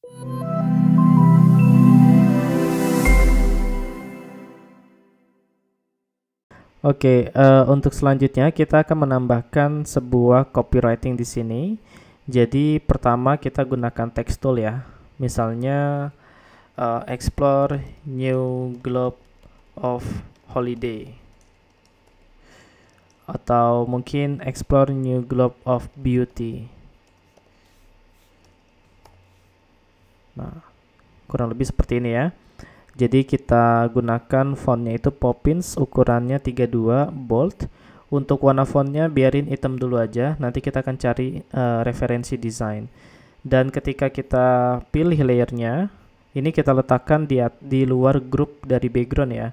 Oke, okay, uh, eh, untuk selanjutnya kita akan menambahkan sebuah copywriting di sini. Jadi pertama kita gunakan text tool ya. Misalnya uh, explore new globe of holiday atau mungkin explore new globe of beauty. Nah, kurang lebih seperti ini ya. Jadi kita gunakan fontnya itu Poppins ukurannya 32 bold. Untuk warna fontnya biarin hitam dulu aja. Nanti kita akan cari uh, referensi desain. Dan ketika kita pilih layernya, ini kita letakkan di di luar grup dari background ya.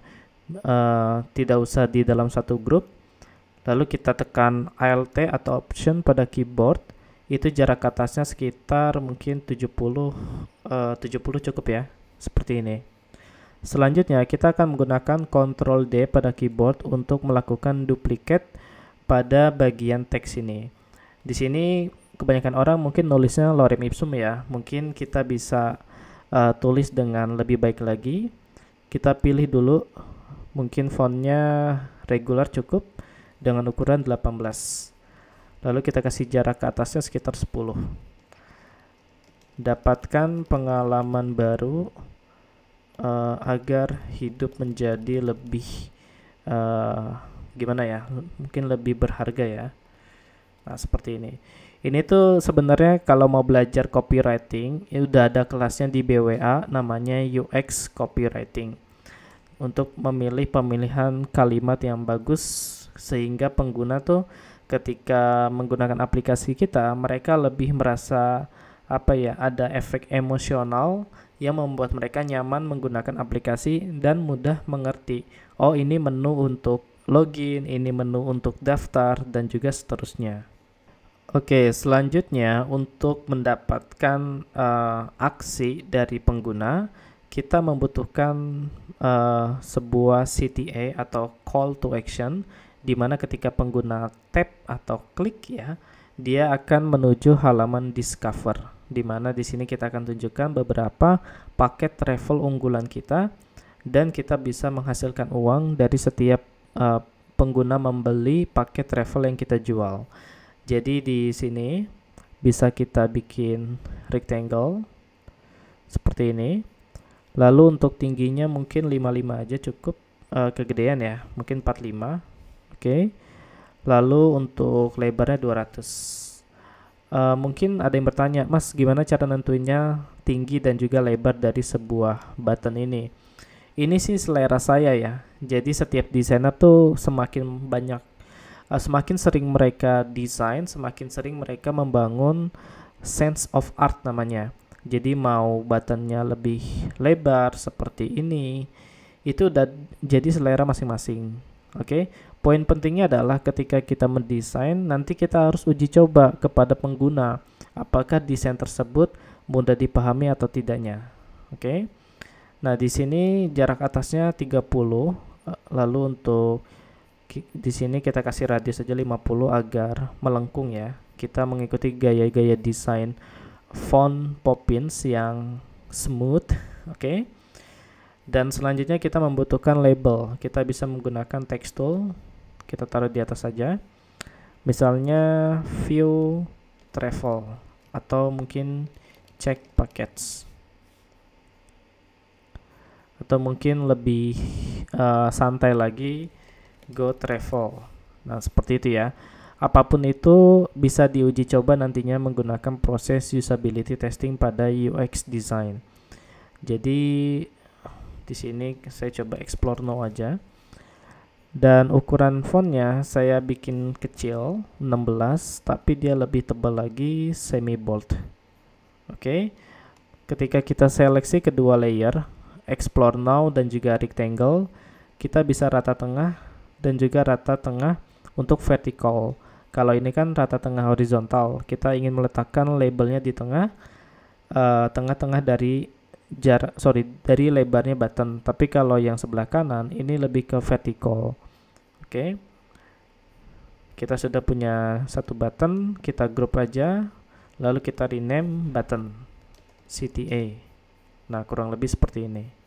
Uh, tidak usah di dalam satu grup. Lalu kita tekan Alt atau Option pada keyboard. Itu jarak atasnya sekitar mungkin 70 Eh, uh, 70 cukup ya, seperti ini. Selanjutnya kita akan menggunakan Ctrl D pada keyboard untuk melakukan duplikat pada bagian teks ini. Di sini kebanyakan orang mungkin nulisnya lorem ipsum ya. Mungkin kita bisa uh, tulis dengan lebih baik lagi. Kita pilih dulu mungkin fontnya regular cukup dengan ukuran 18. Lalu kita kasih jarak ke atasnya sekitar 10 dapatkan pengalaman baru uh, agar hidup menjadi lebih uh, gimana ya mungkin lebih berharga ya nah seperti ini ini tuh sebenarnya kalau mau belajar copywriting ya udah ada kelasnya di BWA namanya UX copywriting untuk memilih pemilihan kalimat yang bagus sehingga pengguna tuh ketika menggunakan aplikasi kita mereka lebih merasa apa ya ada efek emosional yang membuat mereka nyaman menggunakan aplikasi dan mudah mengerti oh ini menu untuk login ini menu untuk daftar dan juga seterusnya Oke, selanjutnya untuk mendapatkan uh, aksi dari pengguna, kita membutuhkan uh, sebuah CTA atau call to action di mana ketika pengguna tap atau klik ya, dia akan menuju halaman discover di mana di sini kita akan tunjukkan beberapa paket travel unggulan kita dan kita bisa menghasilkan uang dari setiap uh, pengguna membeli paket travel yang kita jual. Jadi di sini bisa kita bikin rectangle seperti ini. Lalu untuk tingginya mungkin 55 aja cukup uh, kegedean ya, mungkin 45. Oke. Okay. Lalu untuk lebarnya 200. Eh, mungkin ada yang bertanya, Mas, gimana cara nentuinnya tinggi dan juga lebar dari sebuah button ini? Ini sih selera saya ya. Jadi setiap desainer tuh semakin banyak, uh, semakin sering mereka desain, semakin sering mereka membangun sense of art namanya. Jadi mau buttonnya lebih lebar seperti ini, itu udah jadi selera masing-masing. Oke, okay? Poin pentingnya adalah ketika kita mendesain, nanti kita harus uji coba kepada pengguna apakah desain tersebut mudah dipahami atau tidaknya. Oke. Okay? Nah, di sini jarak atasnya 30, eh, lalu untuk di sini kita kasih radius saja 50 agar melengkung ya. Kita mengikuti gaya-gaya desain font Poppins yang smooth, oke. Okay? Dan selanjutnya kita membutuhkan label. Kita bisa menggunakan text tool kita taruh di atas saja misalnya view travel atau mungkin check packets atau mungkin lebih uh, santai lagi go travel nah seperti itu ya apapun itu bisa diuji coba nantinya menggunakan proses usability testing pada UX design jadi di sini saya coba explore no aja dan ukuran fontnya saya bikin kecil 16 tapi dia lebih tebal lagi semi bold oke okay. ketika kita seleksi kedua layer explore now dan juga rectangle kita bisa rata tengah dan juga rata tengah untuk vertical kalau ini kan rata tengah horizontal kita ingin meletakkan labelnya di tengah eh, tengah-tengah uh, dari jarak sorry dari lebarnya button tapi kalau yang sebelah kanan ini lebih ke vertical Oke. Kita sudah punya satu button, kita group aja, lalu kita rename button CTA. Nah, kurang lebih seperti ini.